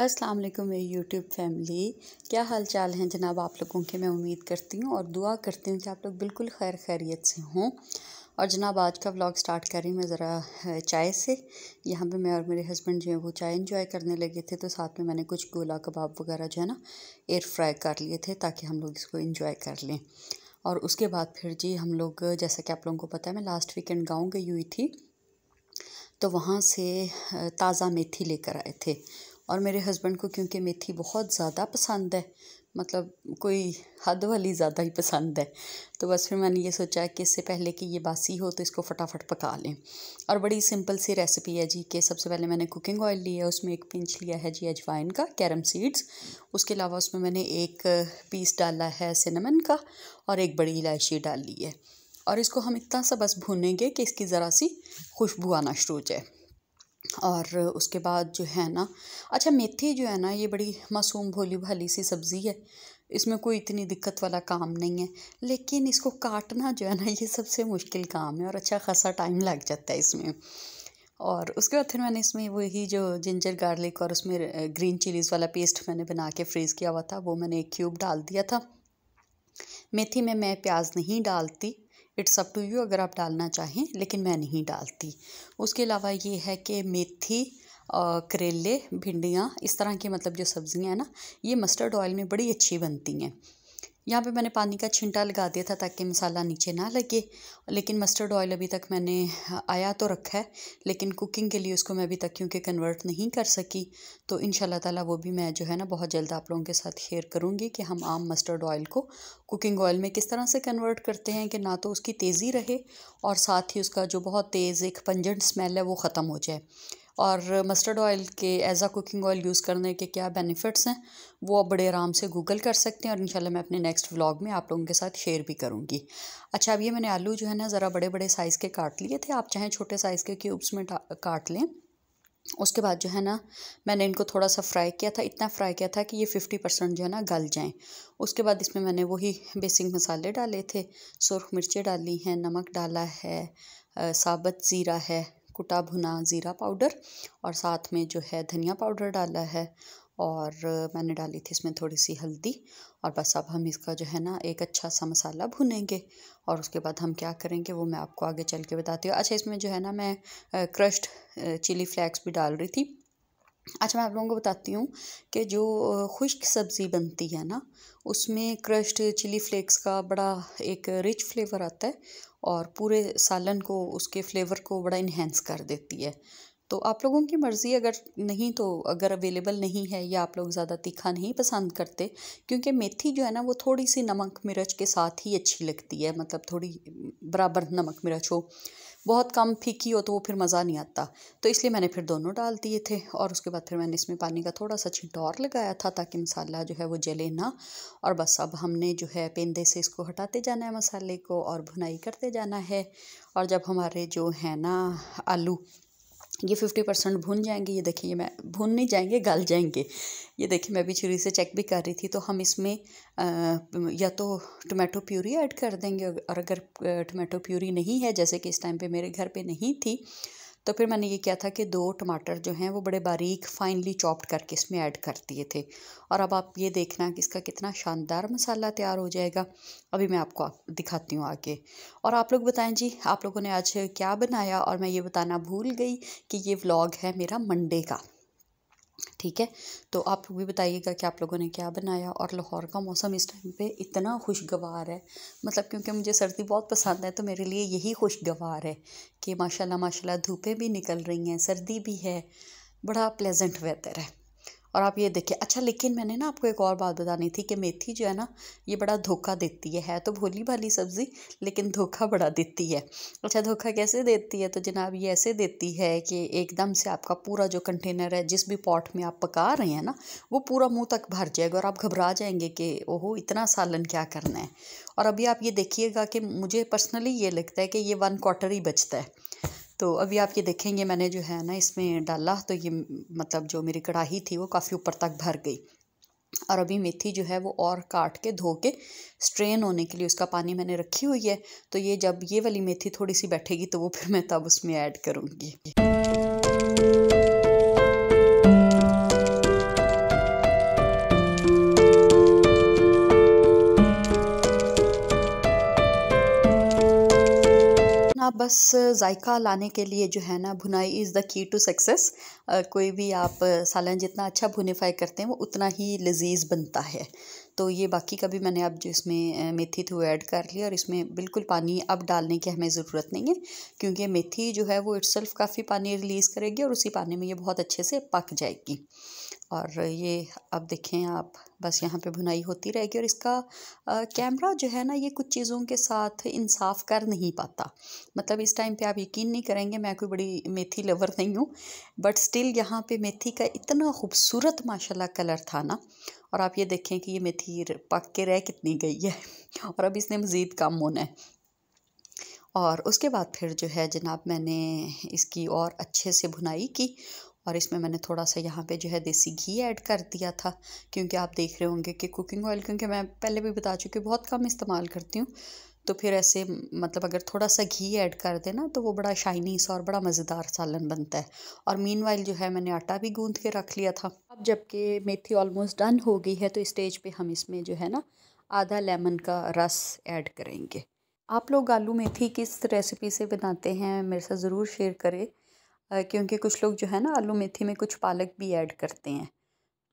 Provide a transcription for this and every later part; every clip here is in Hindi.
अस्सलाम वालेकुम मेरी यूट्यूब फैमिली क्या हाल चाल हैं जनाब आप लोगों के मैं उम्मीद करती हूँ और दुआ करती हूँ कि आप लोग बिल्कुल खैर खैरियत से हों और जनाब आज का व्लॉग स्टार्ट कर रही मैं ज़रा चाय से यहाँ पे मैं और मेरे हस्बैंड जो है वो चाय इन्जॉय करने लगे थे तो साथ में मैंने कुछ गोला कबाब वगैरह जो है ना एयर फ्राई कर लिए थे ताकि हम लोग इसको इन्जॉय कर लें और उसके बाद फिर जी हम लोग जैसा कि आप लोगों को पता है मैं लास्ट वीकेंड गाँव गई हुई थी तो वहाँ से ताज़ा मेथी लेकर आए थे और मेरे हस्बैंड को क्योंकि मेथी बहुत ज़्यादा पसंद है मतलब कोई हद वाली ज़्यादा ही पसंद है तो बस फिर मैंने ये सोचा कि इससे पहले कि ये बासी हो तो इसको फटाफट पका लें और बड़ी सिंपल सी रेसिपी है जी कि सबसे पहले मैंने कुकिंग ऑयल लिया है उसमें एक पिंच लिया है जी अजवाइन का कैरम सीड्स उसके अलावा उसमें मैंने एक पीस डाला है सिनेमन का और एक बड़ी इलायची डाली है और इसको हम इतना सा बस भूनेंगे कि इसकी ज़रा सी खुशबू आना शुरू हो जाए और उसके बाद जो है ना अच्छा मेथी जो है ना ये बड़ी मासूम भोली भाली सी सब्ज़ी है इसमें कोई इतनी दिक्कत वाला काम नहीं है लेकिन इसको काटना जो है ना ये सबसे मुश्किल काम है और अच्छा खासा टाइम लग जाता है इसमें और उसके बाद फिर मैंने इसमें वही जो जिंजर गार्लिक और उसमें ग्रीन चिलीज़ वाला पेस्ट मैंने बना के फ्रीज़ किया हुआ था वो मैंने एक क्यूब डाल दिया था मेथी में मैं प्याज नहीं डालती इट्स अप टू यू अगर आप डालना चाहें लेकिन मैं नहीं डालती उसके अलावा ये है कि मेथी करेले भिंडियाँ इस तरह की मतलब जो सब्ज़ियाँ हैं ना ये मस्टर्ड ऑयल में बड़ी अच्छी बनती हैं यहाँ पे मैंने पानी का छिंटा लगा दिया था ताकि मसाला नीचे ना लगे लेकिन मस्टर्ड ऑयल अभी तक मैंने आया तो रखा है लेकिन कुकिंग के लिए उसको मैं अभी तक क्योंकि कन्वर्ट नहीं कर सकी तो इन ताला वो भी मैं जो है ना बहुत जल्द आप लोगों के साथ शेयर करूँगी कि हम आम मस्टर्ड ऑयल को कुकिंग ऑयल में किस तरह से कन्वर्ट करते हैं कि ना तो उसकी तेज़ी रहे और साथ ही उसका जो बहुत तेज़ एक पंजेंट स्मेल है वो ख़त्म हो जाए और मस्टर्ड ऑयल के as a cooking oil use करने के क्या बेनिफिट्स हैं वो आप बड़े आराम से गूगल कर सकते हैं और इंशाल्लाह मैं अपने नेक्स्ट व्लॉग में आप लोगों के साथ शेयर भी करूँगी अच्छा अब ये मैंने आलू जो है ना ज़रा बड़े बड़े साइज़ के काट लिए थे आप चाहें छोटे साइज़ के क्यूब्स में काट लें उसके बाद जो है ना मैंने इनको थोड़ा सा फ्राई किया था इतना फ्राई किया था कि ये फिफ्टी परसेंट जो है ना गल जाएं उसके बाद इसमें मैंने वही बेसिक मसाले डाले थे सुरख मिर्चें डाली हैं नमक डाला है साबत ज़ीरा है कुटा भुना ज़ीरा पाउडर और साथ में जो है धनिया पाउडर डाला है और मैंने डाली थी इसमें थोड़ी सी हल्दी और बस अब हम इसका जो है ना एक अच्छा सा मसाला भुनेंगे और उसके बाद हम क्या करेंगे वो मैं आपको आगे चल के बताती हूँ अच्छा इसमें जो है ना मैं क्रश्ड चिली फ्लैक्स भी डाल रही थी अच्छा मैं आप लोगों को बताती हूँ कि जो खुश्क सब्ज़ी बनती है ना उसमें क्रश्ड चिली फ्लेक्स का बड़ा एक रिच फ्लेवर आता है और पूरे सालन को उसके फ्लेवर को बड़ा इन्हेंस कर देती है तो आप लोगों की मर्ज़ी अगर नहीं तो अगर अवेलेबल नहीं है या आप लोग ज़्यादा तीखा नहीं पसंद करते क्योंकि मेथी जो है ना वो थोड़ी सी नमक मिर्च के साथ ही अच्छी लगती है मतलब थोड़ी बराबर नमक मिर्च हो बहुत कम फीकी हो तो वो फिर मज़ा नहीं आता तो इसलिए मैंने फिर दोनों डाल दिए थे और उसके बाद फिर मैंने इसमें पानी का थोड़ा सा छिटौर लगाया था ताकि मसाला जो है वो जले ना और बस अब हमने जो है पेंदे से इसको हटाते जाना है मसाले को और भुनाई करते जाना है और जब हमारे जो है ना आलू ये फिफ्टी परसेंट भुन जाएंगे ये देखिए मैं भुन नहीं जाएंगे गल जाएंगे ये देखिए मैं भी छुरी से चेक भी कर रही थी तो हम इसमें आ, या तो टोमेटो प्यूरी ऐड कर देंगे और अगर टोमेटो प्यूरी नहीं है जैसे कि इस टाइम पे मेरे घर पे नहीं थी तो फिर मैंने ये किया था कि दो टमाटर जो हैं वो बड़े बारीक फाइनली चॉप्ड करके इसमें ऐड कर दिए थे और अब आप ये देखना कि इसका कितना शानदार मसाला तैयार हो जाएगा अभी मैं आपको दिखाती हूँ आगे और आप लोग बताएं जी आप लोगों ने आज क्या बनाया और मैं ये बताना भूल गई कि ये व्लॉग है मेरा मंडे का ठीक है तो आप भी बताइएगा कि आप लोगों ने क्या बनाया और लाहौर का मौसम इस टाइम पे इतना खुशगवार है मतलब क्योंकि मुझे सर्दी बहुत पसंद है तो मेरे लिए यही खुशगवार है कि माशाल्लाह माशाल्लाह धूपें भी निकल रही हैं सर्दी भी है बड़ा प्लेजेंट वेदर है और आप ये देखिए अच्छा लेकिन मैंने ना आपको एक और बात बतानी थी कि मेथी जो है ना ये बड़ा धोखा देती है है तो भोली भाली सब्ज़ी लेकिन धोखा बड़ा देती है अच्छा धोखा कैसे देती है तो जनाब ये ऐसे देती है कि एकदम से आपका पूरा जो कंटेनर है जिस भी पॉट में आप पका रहे हैं ना वो पूरा मुँह तक भर जाएगा और आप घबरा जाएंगे कि ओहो इतना सालन क्या करना है और अभी आप ये देखिएगा कि मुझे पर्सनली ये लगता है कि ये वन क्वार्टर ही बचता है तो अभी आप ये देखेंगे मैंने जो है ना इसमें डाला तो ये मतलब जो मेरी कढ़ाई थी वो काफ़ी ऊपर तक भर गई और अभी मेथी जो है वो और काट के धो के स्ट्रेन होने के लिए उसका पानी मैंने रखी हुई है तो ये जब ये वाली मेथी थोड़ी सी बैठेगी तो वो फिर मैं तब उसमें ऐड करूँगी हाँ बस जायका लाने के लिए जो है ना भुनाई is the key to success कोई भी आप सालन जितना अच्छा भुनीफाई करते हैं वो उतना ही लजीज बनता है तो ये बाकी का भी मैंने अब जो इसमें मेथी थी वो ऐड कर लिया और इसमें बिल्कुल पानी अब डालने की हमें ज़रूरत नहीं है क्योंकि मेथी जो है वो इट्सल्फ काफ़ी पानी रिलीज़ करेगी और उसी पानी में ये बहुत अच्छे से पक जाएगी और ये अब देखें आप बस यहाँ पे भुनाई होती रहेगी और इसका आ, कैमरा जो है ना ये कुछ चीज़ों के साथ इंसाफ कर नहीं पाता मतलब इस टाइम पे आप यकीन नहीं करेंगे मैं कोई बड़ी मेथी लवर नहीं हूँ बट स्टिल यहाँ पे मेथी का इतना खूबसूरत माशाल्लाह कलर था ना और आप ये देखें कि ये मेथी पक के रह कितनी गई है और अब इसने मज़ीद कम होना है और उसके बाद फिर जो है जनाब मैंने इसकी और अच्छे से भुनाई की और इसमें मैंने थोड़ा सा यहाँ पे जो है देसी घी ऐड कर दिया था क्योंकि आप देख रहे होंगे कि कुकिंग ऑयल क्योंकि मैं पहले भी बता चुकी हूँ बहुत कम इस्तेमाल करती हूँ तो फिर ऐसे मतलब अगर थोड़ा सा घी ऐड कर देना तो वो बड़ा शाइनी सा और बड़ा मज़ेदार सालन बनता है और मीन जो है मैंने आटा भी गूंद के रख लिया था अब जबकि मेथी ऑलमोस्ट डन हो गई है तो स्टेज पे हम इसमें जो है ना आधा लेमन का रस ऐड करेंगे आप लोग आलू मेथी किस रेसिपी से बनाते हैं मेरे साथ ज़रूर शेयर करें क्योंकि कुछ लोग जो है ना आलू मेथी में कुछ पालक भी ऐड करते हैं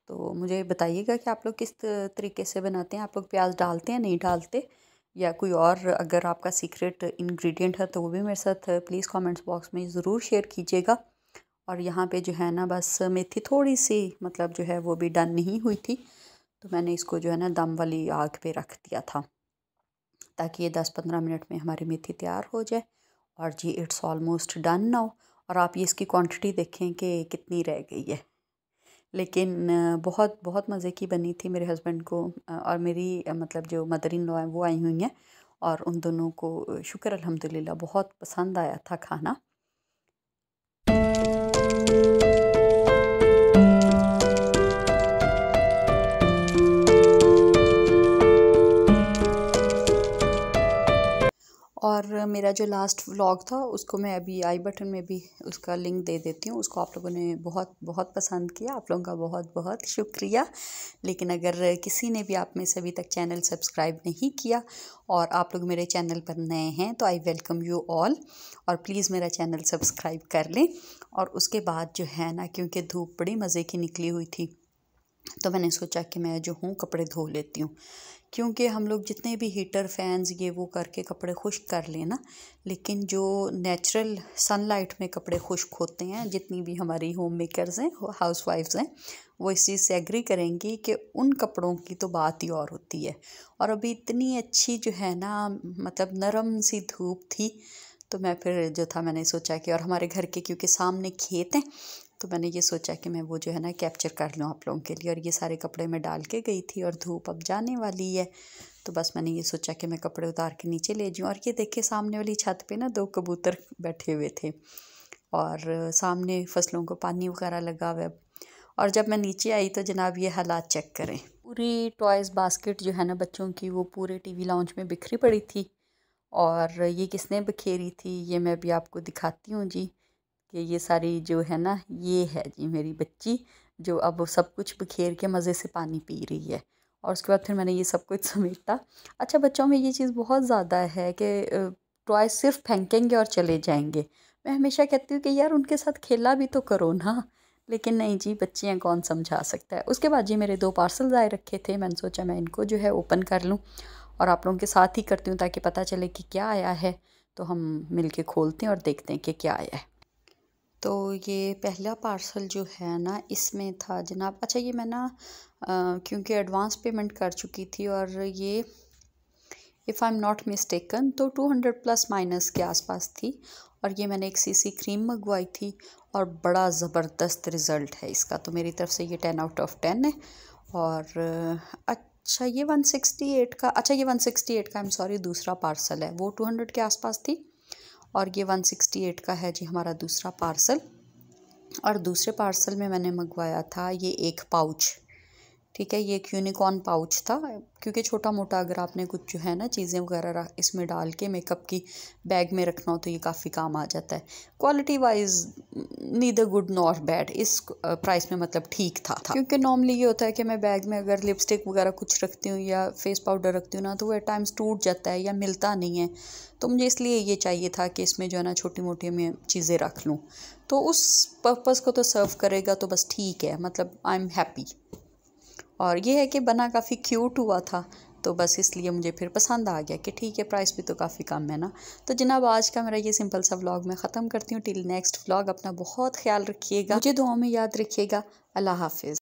तो मुझे बताइएगा कि आप लोग किस तरीके से बनाते हैं आप लोग प्याज डालते हैं नहीं डालते या कोई और अगर आपका सीक्रेट इंग्रेडिएंट है तो वो भी मेरे साथ प्लीज़ कमेंट्स बॉक्स में ज़रूर शेयर कीजिएगा और यहाँ पे जो है ना बस मेथी थोड़ी सी मतलब जो है वो भी डन नहीं हुई थी तो मैंने इसको जो है ना दम वाली आग पे रख दिया था ताकि ये दस पंद्रह मिनट में हमारी मेथी तैयार हो जाए और जी इट्स ऑलमोस्ट डन नाउ और आप ये इसकी क्वांटिटी देखें कि कितनी रह गई है लेकिन बहुत बहुत मज़े की बनी थी मेरे हस्बैंड को और मेरी मतलब जो मदर इन लॉ हैं वो आई हुई हैं और उन दोनों को शुक्र अलहमदिल्ला बहुत पसंद आया था खाना और मेरा जो लास्ट व्लॉग था उसको मैं अभी आई बटन में भी उसका लिंक दे देती हूँ उसको आप लोगों ने बहुत बहुत पसंद किया आप लोगों का बहुत बहुत शुक्रिया लेकिन अगर किसी ने भी आप में से अभी तक चैनल सब्सक्राइब नहीं किया और आप लोग मेरे चैनल पर नए हैं तो आई वेलकम यू ऑल और प्लीज़ मेरा चैनल सब्सक्राइब कर लें और उसके बाद जो है ना क्योंकि धूप बड़ी मज़े की निकली हुई थी तो मैंने सोचा कि मैं जो हूँ कपड़े धो लेती हूँ क्योंकि हम लोग जितने भी हीटर फैंस ये वो करके कपड़े खुश्क कर लेना लेकिन जो नेचुरल सनलाइट में कपड़े खुश्क होते हैं जितनी भी हमारी होम मेकरस हैं हाउस वाइफ्स हैं वो इस चीज़ से एग्री करेंगी कि उन कपड़ों की तो बात ही और होती है और अभी इतनी अच्छी जो है ना मतलब नरम सी धूप थी तो मैं फिर जो था मैंने सोचा कि और हमारे घर के क्योंकि सामने खेत हैं तो मैंने ये सोचा कि मैं वो जो है ना कैप्चर कर लूँ आप लोगों के लिए और ये सारे कपड़े मैं डाल के गई थी और धूप अब जाने वाली है तो बस मैंने ये सोचा कि मैं कपड़े उतार के नीचे ले जाऊँ और ये देखे सामने वाली छत पर ना दो कबूतर बैठे हुए थे और सामने फसलों को पानी वगैरह लगा हुआ और जब मैं नीचे आई तो जनाब ये हालात चेक करें पूरी टॉयज़ बास्केट जो है ना बच्चों की वो पूरे टीवी लाउंज में बिखरी पड़ी थी और ये किसने बखेरी थी ये मैं अभी आपको दिखाती हूँ जी कि ये सारी जो है ना ये है जी मेरी बच्ची जो अब सब कुछ बिखेर के मज़े से पानी पी रही है और उसके बाद फिर मैंने ये सब कुछ समेटा अच्छा बच्चों में ये चीज़ बहुत ज़्यादा है कि टॉय सिर्फ फेंकेंगे और चले जाएंगे मैं हमेशा कहती हूँ कि यार उनके साथ खेला भी तो करो ना लेकिन नहीं जी बच्चियाँ कौन समझा सकता है उसके बाद जी मेरे दो पार्सल आए रखे थे मैंने सोचा मैं इनको जो है ओपन कर लूँ और आप लोगों के साथ ही करती हूँ ताकि पता चले कि क्या आया है तो हम मिलके खोलते हैं और देखते हैं कि क्या आया है तो ये पहला पार्सल जो है ना इसमें था जनाब अच्छा ये मैं ना क्योंकि एडवांस पेमेंट कर चुकी थी और ये if I am not mistaken तो टू हंड्रेड प्लस माइनस के आसपास थी और ये मैंने एक सीसी क्रीम मंगवाई थी और बड़ा ज़बरदस्त रिज़ल्ट है इसका तो मेरी तरफ से ये टेन आउट ऑफ टेन है और अच्छा ये वन सिक्सटी एट का अच्छा ये वन सिक्सटी एट का आई एम सॉरी दूसरा पार्सल है वो टू हंड्रेड के आसपास थी और ये 168 का है जी हमारा दूसरा पार्सल और दूसरे पार्सल में मैंने मंगवाया था ये एक पाउच ठीक है ये एक यूनिकॉर्न पाउच था क्योंकि छोटा मोटा अगर आपने कुछ जो है ना चीज़ें वगैरह इसमें डाल के मेकअप की बैग में रखना हो तो ये काफ़ी काम आ जाता है quality wise neither good not bad इस प्राइस में मतलब ठीक था, था। क्योंकि नॉर्मली ये होता है कि मैं बैग में अगर लिपस्टिक वगैरह कुछ रखती हूँ या फेस पाउडर रखती हूँ ना तो वो एट टाइम्स टूट जाता है या मिलता नहीं है तो मुझे इसलिए ये चाहिए था कि इसमें जो है ना छोटी मोटी मैं चीज़ें रख लूँ तो उस पर्पज़ को तो सर्व करेगा तो बस ठीक है मतलब आई एम हैप्पी और ये है कि बना काफ़ी क्यूट हुआ था तो बस इसलिए मुझे फिर पसंद आ गया कि ठीक है प्राइस भी तो काफ़ी कम है ना तो जनाब आज का मेरा ये सिंपल सा व्लॉग मैं ख़त्म करती हूँ टिल नेक्स्ट व्लॉग अपना बहुत ख्याल रखिएगा मुझे दुआ में याद रखिएगा अल्लाह हाफिज़